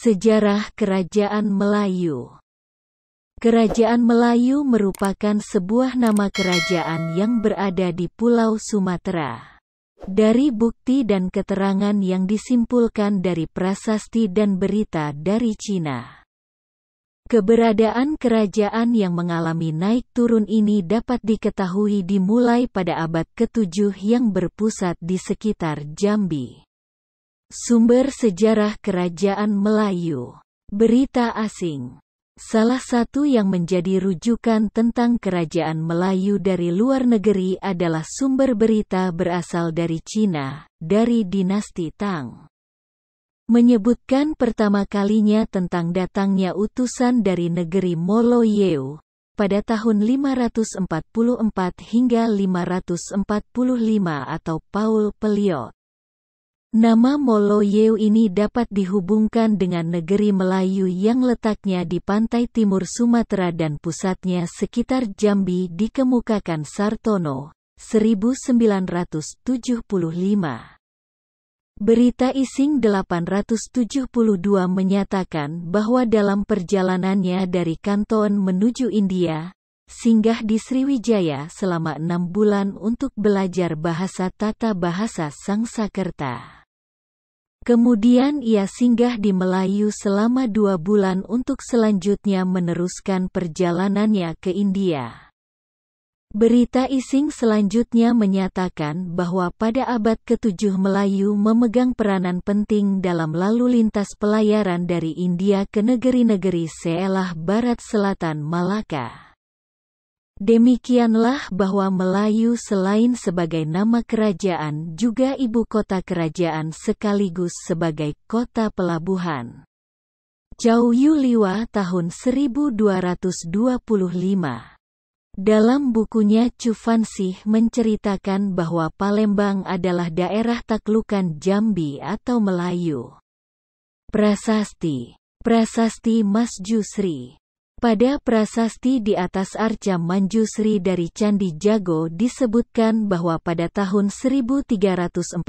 Sejarah Kerajaan Melayu Kerajaan Melayu merupakan sebuah nama kerajaan yang berada di Pulau Sumatera. Dari bukti dan keterangan yang disimpulkan dari prasasti dan berita dari Cina. Keberadaan kerajaan yang mengalami naik turun ini dapat diketahui dimulai pada abad ke-7 yang berpusat di sekitar Jambi. Sumber Sejarah Kerajaan Melayu Berita asing Salah satu yang menjadi rujukan tentang kerajaan Melayu dari luar negeri adalah sumber berita berasal dari Cina, dari dinasti Tang. Menyebutkan pertama kalinya tentang datangnya utusan dari negeri Molo pada tahun 544 hingga 545 atau Paul Peliot. Nama Moloyeu ini dapat dihubungkan dengan negeri Melayu yang letaknya di pantai timur Sumatera dan pusatnya sekitar Jambi dikemukakan Sartono, 1975. Berita Ising 872 menyatakan bahwa dalam perjalanannya dari Kanton menuju India, singgah di Sriwijaya selama enam bulan untuk belajar bahasa tata bahasa Sangsakerta. Kemudian ia singgah di Melayu selama dua bulan untuk selanjutnya meneruskan perjalanannya ke India. Berita Ising selanjutnya menyatakan bahwa pada abad ke-7 Melayu memegang peranan penting dalam lalu lintas pelayaran dari India ke negeri-negeri seelah barat selatan Malaka. Demikianlah bahwa Melayu selain sebagai nama kerajaan juga ibu kota kerajaan sekaligus sebagai kota pelabuhan. Jau Yuliwa tahun 1225. Dalam bukunya Cufansih menceritakan bahwa Palembang adalah daerah taklukan Jambi atau Melayu. Prasasti Prasasti Mas Jusri pada prasasti di atas Arca Manjusri dari Candi Jago disebutkan bahwa pada tahun 1343,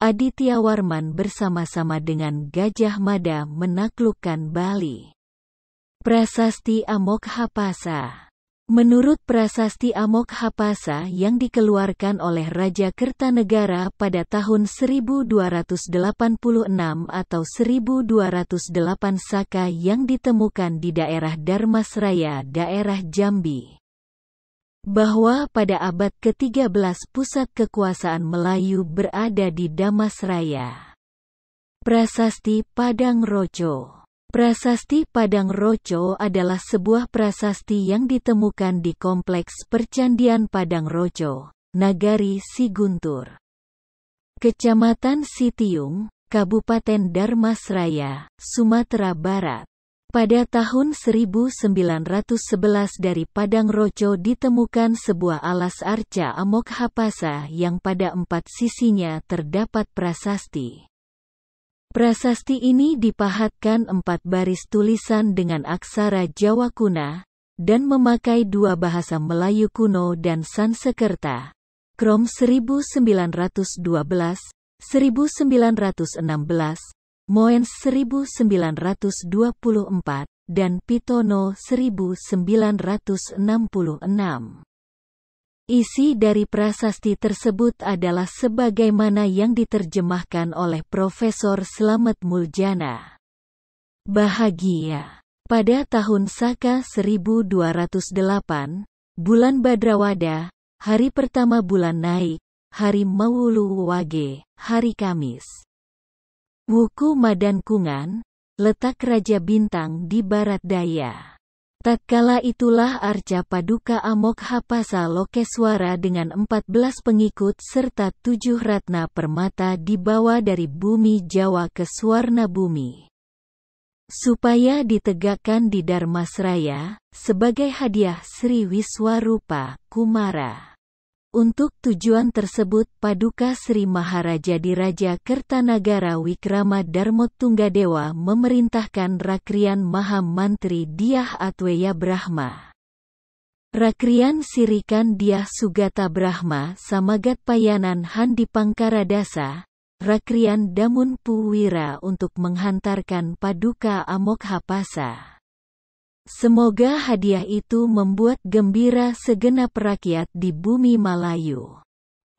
Aditya Warman bersama-sama dengan Gajah Mada menaklukkan Bali. Prasasti Amok Hapasa Menurut prasasti Amok Hapasa yang dikeluarkan oleh Raja Kertanegara pada tahun 1286 atau 1208 Saka yang ditemukan di daerah Darmasraya, daerah Jambi, bahwa pada abad ke-13 pusat kekuasaan Melayu berada di Damasraya. Prasasti Padang Roco Prasasti Padang Roco adalah sebuah prasasti yang ditemukan di Kompleks Percandian Padang Roco, Nagari Siguntur. Kecamatan Sitiung, Kabupaten Darmasraya, Sumatera Barat. Pada tahun 1911 dari Padang Roco ditemukan sebuah alas arca Amok yang pada empat sisinya terdapat prasasti. Prasasti ini dipahatkan empat baris tulisan dengan aksara Jawa kuna, dan memakai dua bahasa Melayu kuno dan Sansekerta. Krom 1912, 1916, Moens 1924, dan Pitono 1966. Isi dari prasasti tersebut adalah sebagaimana yang diterjemahkan oleh Profesor Slamet Muljana. Bahagia. Pada tahun Saka 1208, bulan Badrawada, hari pertama bulan naik, hari Mawulu Wage, hari Kamis. Wuku Madan Kungan, letak Raja Bintang di barat daya. Tatkala itulah Arca Paduka Amok Hapasa Lokeswara dengan 14 pengikut serta tujuh ratna permata dibawa dari bumi Jawa ke Suwarna Bumi. Supaya ditegakkan di Dharmasraya, sebagai hadiah Sri Wiswarupa, Kumara. Untuk tujuan tersebut Paduka Sri Maharaja Diraja Kertanagara Wikrama Darmot Tunggadewa memerintahkan Rakrian Maha Mantri Diah Atweya Brahma. Rakrian Sirikan Diah Sugata Brahma Samagat Payanan Handi Dasa, Rakrian Damun Puwira untuk menghantarkan Paduka Amokha Pasa. Semoga hadiah itu membuat gembira segenap rakyat di bumi Melayu,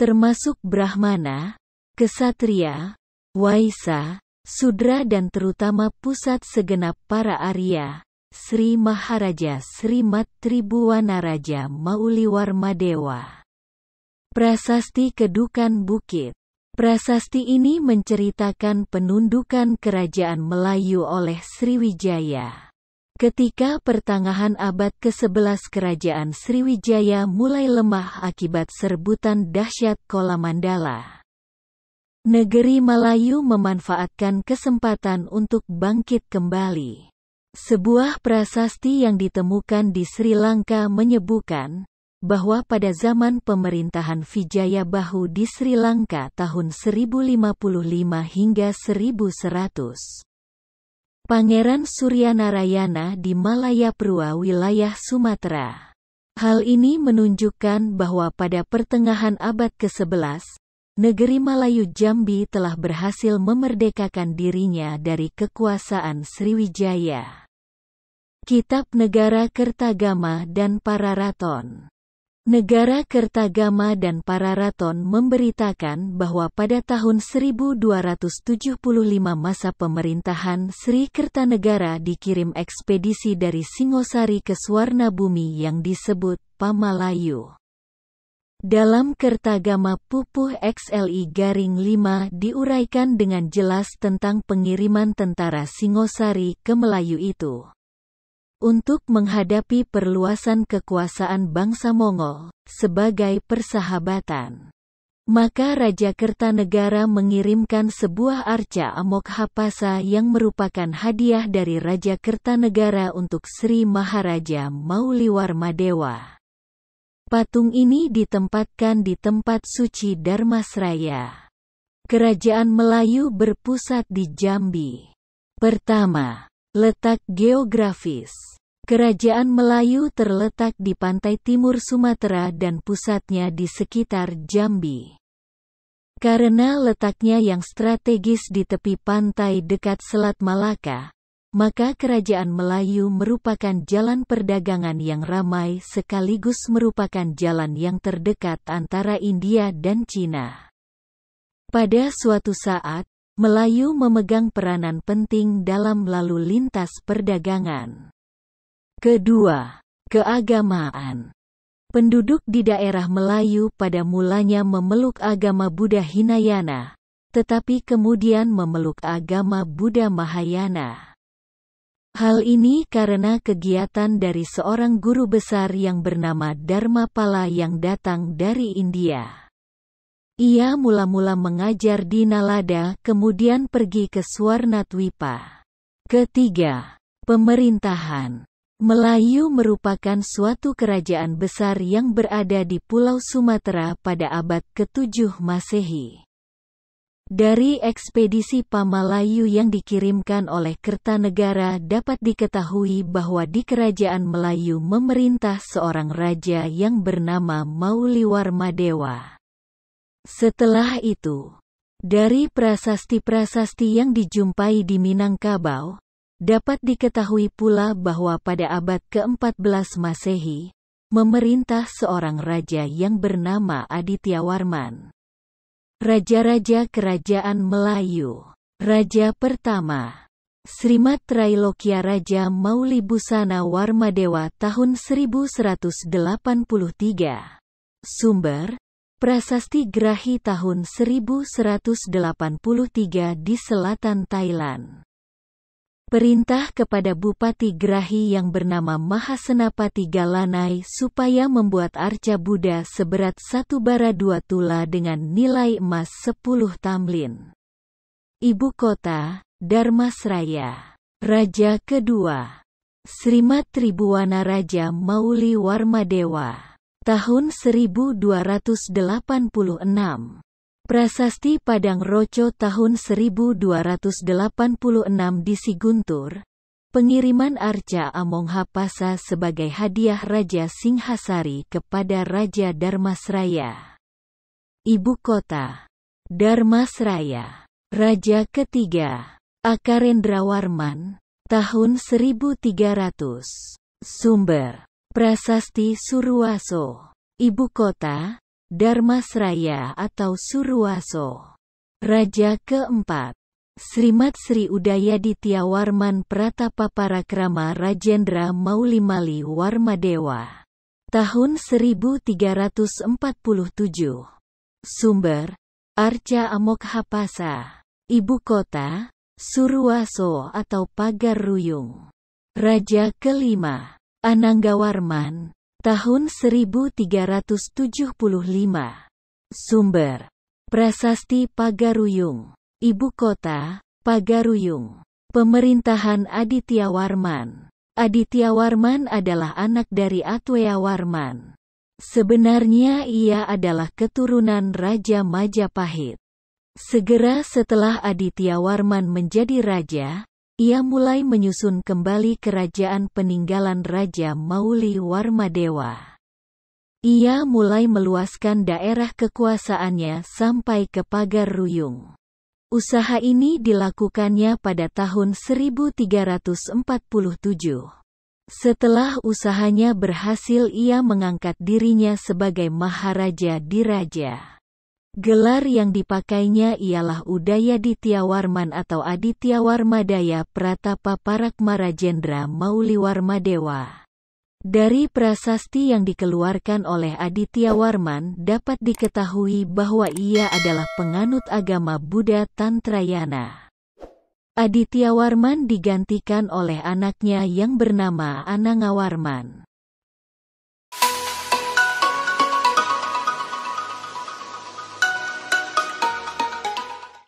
Termasuk Brahmana, Kesatria, Waisa, Sudra dan terutama pusat segenap para Arya, Sri Maharaja Sri Tribuwana Raja Mauliwarmadewa. Prasasti Kedukan Bukit Prasasti ini menceritakan penundukan kerajaan Melayu oleh Sriwijaya. Ketika pertengahan abad ke-11 kerajaan Sriwijaya mulai lemah akibat serbutan dahsyat Kola Mandala. Negeri Melayu memanfaatkan kesempatan untuk bangkit kembali. Sebuah prasasti yang ditemukan di Sri Lanka menyebutkan bahwa pada zaman pemerintahan Vijaya Bahu di Sri Lanka tahun 1055 hingga 1100, Pangeran Suryanarayana di Malaya Prua wilayah Sumatera. Hal ini menunjukkan bahwa pada pertengahan abad ke-11, negeri Malayu Jambi telah berhasil memerdekakan dirinya dari kekuasaan Sriwijaya. Kitab Negara Kertagama dan Pararaton. Negara Kertagama dan Pararaton memberitakan bahwa pada tahun 1275 masa pemerintahan Sri Kertanegara dikirim ekspedisi dari Singosari ke Bumi yang disebut Pamalayu. Dalam Kertagama Pupuh XLI Garing 5 diuraikan dengan jelas tentang pengiriman tentara Singosari ke Melayu itu untuk menghadapi perluasan kekuasaan bangsa Mongol sebagai persahabatan. Maka Raja Kertanegara mengirimkan sebuah arca Amok Hapasa yang merupakan hadiah dari Raja Kertanegara untuk Sri Maharaja Mauliwarmadewa. Patung ini ditempatkan di tempat suci Dharmasraya. Kerajaan Melayu berpusat di Jambi. Pertama, Letak geografis Kerajaan Melayu terletak di pantai timur Sumatera dan pusatnya di sekitar Jambi. Karena letaknya yang strategis di tepi pantai dekat Selat Malaka, maka Kerajaan Melayu merupakan jalan perdagangan yang ramai sekaligus merupakan jalan yang terdekat antara India dan Cina. Pada suatu saat, Melayu memegang peranan penting dalam lalu lintas perdagangan. Kedua, keagamaan. Penduduk di daerah Melayu pada mulanya memeluk agama Buddha Hinayana, tetapi kemudian memeluk agama Buddha Mahayana. Hal ini karena kegiatan dari seorang guru besar yang bernama Dharma Pala yang datang dari India. Ia mula-mula mengajar di Nalada, kemudian pergi ke Swarnatwipa. Ketiga, pemerintahan. Melayu merupakan suatu kerajaan besar yang berada di Pulau Sumatera pada abad ke-7 Masehi. Dari ekspedisi Pamalayu yang dikirimkan oleh Kertanegara dapat diketahui bahwa di kerajaan Melayu memerintah seorang raja yang bernama Mauliwarmadewa. Setelah itu, dari prasasti-prasasti yang dijumpai di Minangkabau, dapat diketahui pula bahwa pada abad ke-14 Masehi, memerintah seorang raja yang bernama Aditya Warman. Raja-raja Kerajaan Melayu Raja pertama Srimat Trailokya Raja Mauli Busana Warmadewa tahun 1183 Sumber Prasasti Grahi tahun 1183 di selatan Thailand. Perintah kepada Bupati Grahi yang bernama Mahasenapati Galanai supaya membuat arca Buddha seberat satu bara dua tula dengan nilai emas 10 tamlin. Ibu kota, Dharmasraya. Raja kedua, Srimat Tribuana Raja Mauli Warmadewa. Tahun 1286. Prasasti Padang Roco tahun 1286 di Siguntur. Pengiriman Arca Amonghapasa sebagai hadiah Raja Singhasari kepada Raja Dharmasraya. Ibu kota. Dharmasraya. Raja ketiga. Akarendrawarman. Tahun 1300. Sumber. Prasasti Suruwaso. Ibu kota, Dharmasraya atau Suruwaso. Raja keempat. Srimat Sri Udayaditya Warman Pratapa Parakrama Rajendra Maulimali Warmadewa. Tahun 1347. Sumber, Arca Amokhapasa. Ibu kota, Suruwaso atau Pagar Ruyung. Raja kelima. Anangga Warman, tahun 1375. Sumber. Prasasti Pagaruyung. Ibu kota, Pagaruyung. Pemerintahan Aditya Warman. Aditya Warman adalah anak dari Atwea Warman. Sebenarnya ia adalah keturunan Raja Majapahit. Segera setelah Aditya Warman menjadi raja, ia mulai menyusun kembali kerajaan peninggalan Raja Mauli Warmadewa. Ia mulai meluaskan daerah kekuasaannya sampai ke Pagar Ruyung. Usaha ini dilakukannya pada tahun 1347. Setelah usahanya berhasil ia mengangkat dirinya sebagai Maharaja Diraja. Gelar yang dipakainya ialah Udaya Ditiawarman atau Aditya Warmadaya Pratapa Parakmarajendra Mauli Warmadewa. Dari prasasti yang dikeluarkan oleh Aditya Warman dapat diketahui bahwa ia adalah penganut agama Buddha Tantrayana. Aditya Warman digantikan oleh anaknya yang bernama Anangawarman. Warman.